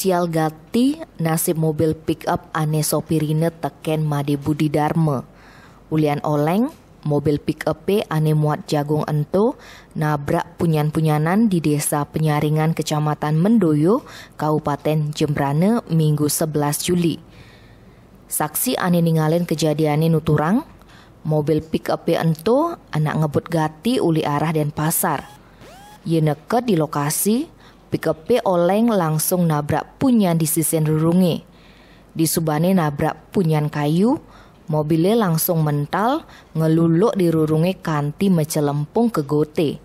inisial Gati nasib mobil pickup ane sopirine teken Made Budi Dharma. Ulian oleng, mobil pickup ane muat jagung ento nabrak punyan-punyanan di desa Penyaringan Kecamatan Mendoyo, Kabupaten Jembrane, Minggu 11 Juli. Saksi ane ningalin ini nuturang, mobil pickup ento anak ngebut Gati uli arah dan pasar. Yeneket di lokasi, Pikepe oleng langsung nabrak punyan di sisi Di subane nabrak punyan kayu, mobilnya langsung mental, ngeluluk di rurunge kanti mecelempung ke gote.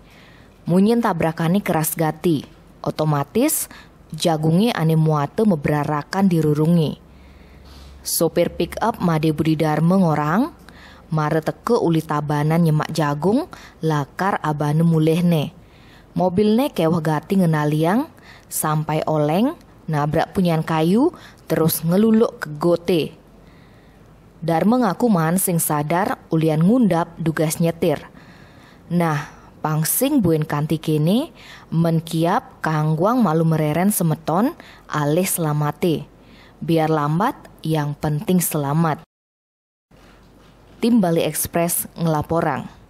Munyin tabrakannya keras gati. Otomatis, jagungi ane muate meberarakan di rurunge. Sopir pick up Made Budi mengorang, ngorang, mare teke uli tabanan nyemak jagung, lakar abane mulihne. Mobilnya kewah gati ngenaliang, sampai oleng, nabrak punyan kayu, terus ngeluluk ke gote. Dar mengaku man sing sadar ulian ngundap dugas nyetir. Nah, pangsing buin kanti kini menkiap kangguang malu mereren semeton alih selamate. Biar lambat, yang penting selamat. Tim Bali Express ngelaporang.